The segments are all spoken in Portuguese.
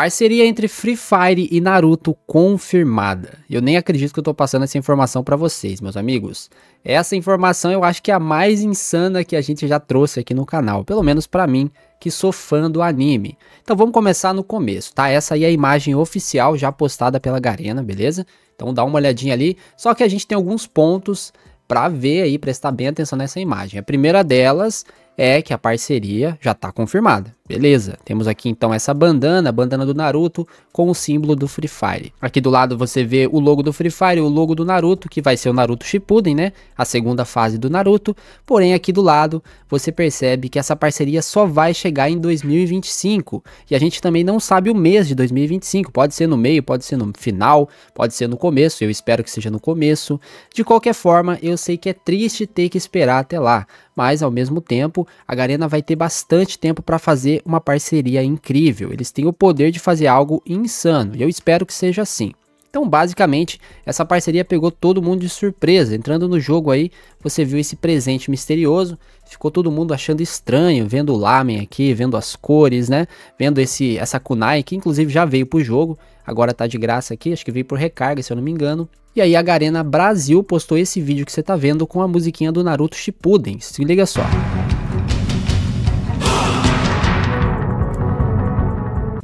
Parceria entre Free Fire e Naruto confirmada. Eu nem acredito que eu tô passando essa informação para vocês, meus amigos. Essa informação eu acho que é a mais insana que a gente já trouxe aqui no canal, pelo menos para mim, que sou fã do anime. Então vamos começar no começo, tá? Essa aí é a imagem oficial já postada pela Garena, beleza? Então dá uma olhadinha ali. Só que a gente tem alguns pontos para ver aí, prestar bem atenção nessa imagem. A primeira delas é que a parceria já está confirmada. Beleza, temos aqui então essa bandana, a bandana do Naruto com o símbolo do Free Fire. Aqui do lado você vê o logo do Free Fire, o logo do Naruto, que vai ser o Naruto Shippuden, né? A segunda fase do Naruto. Porém, aqui do lado você percebe que essa parceria só vai chegar em 2025. E a gente também não sabe o mês de 2025. Pode ser no meio, pode ser no final, pode ser no começo. Eu espero que seja no começo. De qualquer forma, eu sei que é triste ter que esperar até lá mas ao mesmo tempo a Garena vai ter bastante tempo para fazer uma parceria incrível. Eles têm o poder de fazer algo insano e eu espero que seja assim. Então, basicamente, essa parceria pegou todo mundo de surpresa. Entrando no jogo aí, você viu esse presente misterioso, ficou todo mundo achando estranho, vendo o lamen aqui, vendo as cores, né? Vendo esse essa kunai que inclusive já veio pro jogo, agora tá de graça aqui, acho que veio por recarga, se eu não me engano. E aí a Garena Brasil postou esse vídeo que você tá vendo com a musiquinha do Naruto Shippuden. Se liga só. Música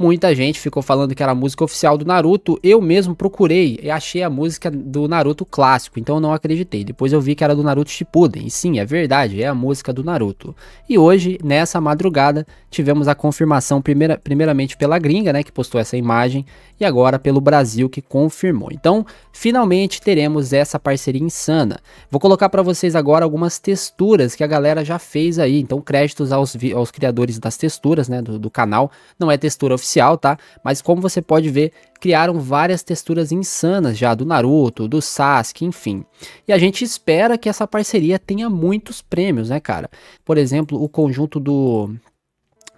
Muita gente ficou falando que era a música oficial do Naruto. Eu mesmo procurei e achei a música do Naruto clássico, então eu não acreditei. Depois eu vi que era do Naruto Shippuden. E sim, é verdade, é a música do Naruto. E hoje, nessa madrugada, tivemos a confirmação primeira, primeiramente pela gringa, né, que postou essa imagem, e agora pelo Brasil que confirmou. Então, finalmente teremos essa parceria insana. Vou colocar para vocês agora algumas texturas que a galera já fez aí. Então, créditos aos, aos criadores das texturas, né, do, do canal. Não é textura oficial oficial, tá? Mas como você pode ver, criaram várias texturas insanas já do Naruto, do Sasuke, enfim. E a gente espera que essa parceria tenha muitos prêmios, né, cara? Por exemplo, o conjunto do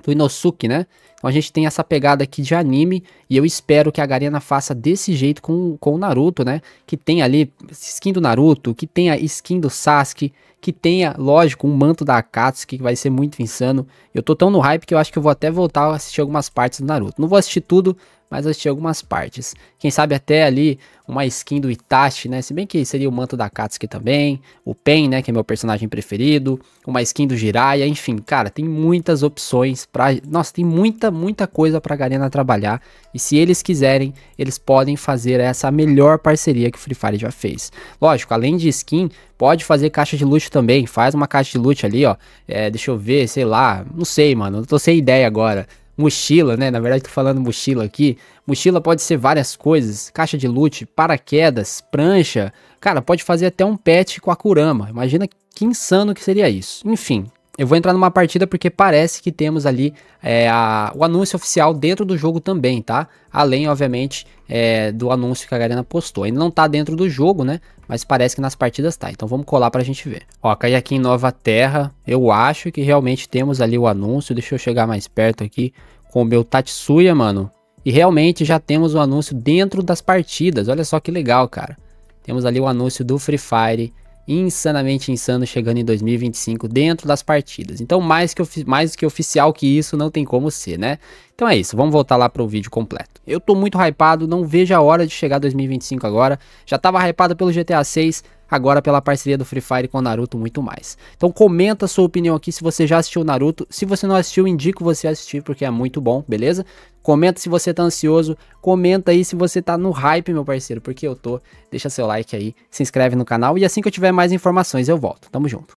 do Inosuke, né? Então a gente tem essa pegada aqui de anime e eu espero que a Garena faça desse jeito com, com o Naruto, né? Que tenha ali skin do Naruto, que tenha skin do Sasuke, que tenha, lógico, um manto da Akatsuki que vai ser muito insano. Eu tô tão no hype que eu acho que eu vou até voltar a assistir algumas partes do Naruto. Não vou assistir tudo, mas eu assisti algumas partes. Quem sabe até ali uma skin do Itachi, né? Se bem que seria o manto da Katsuki também, o Pen, né, que é meu personagem preferido, uma skin do Jiraiya, enfim, cara, tem muitas opções para, nossa, tem muita, muita coisa para Garena trabalhar, e se eles quiserem, eles podem fazer essa melhor parceria que o Free Fire já fez. Lógico, além de skin, pode fazer caixa de loot também, faz uma caixa de loot ali, ó. É, deixa eu ver, sei lá, não sei, mano, não tô sem ideia agora mochila, né? Na verdade, tô falando mochila aqui. Mochila pode ser várias coisas: caixa de loot, paraquedas, prancha. Cara, pode fazer até um pet com a Kurama. Imagina que insano que seria isso. Enfim, eu vou entrar numa partida porque parece que temos ali é, a, o anúncio oficial dentro do jogo também, tá? Além, obviamente, é, do anúncio que a Garena postou. Ainda não tá dentro do jogo, né? Mas parece que nas partidas tá. Então vamos colar pra gente ver. Ó, cai aqui em Nova Terra. Eu acho que realmente temos ali o anúncio. Deixa eu chegar mais perto aqui com o meu Tatsuya, mano. E realmente já temos o anúncio dentro das partidas. Olha só que legal, cara. Temos ali o anúncio do Free Fire insanamente insano chegando em 2025 dentro das partidas. Então, mais que, mais que oficial que isso, não tem como ser, né? Então é isso, vamos voltar lá para o vídeo completo. Eu tô muito hypado, não vejo a hora de chegar 2025 agora. Já tava hypado pelo GTA 6, agora pela parceria do Free Fire com o Naruto muito mais. Então comenta a sua opinião aqui se você já assistiu Naruto, se você não assistiu, indico você assistir porque é muito bom, beleza? Comenta se você tá ansioso, comenta aí se você tá no hype, meu parceiro, porque eu tô. Deixa seu like aí, se inscreve no canal e assim que eu tiver mais informações eu volto. Tamo junto.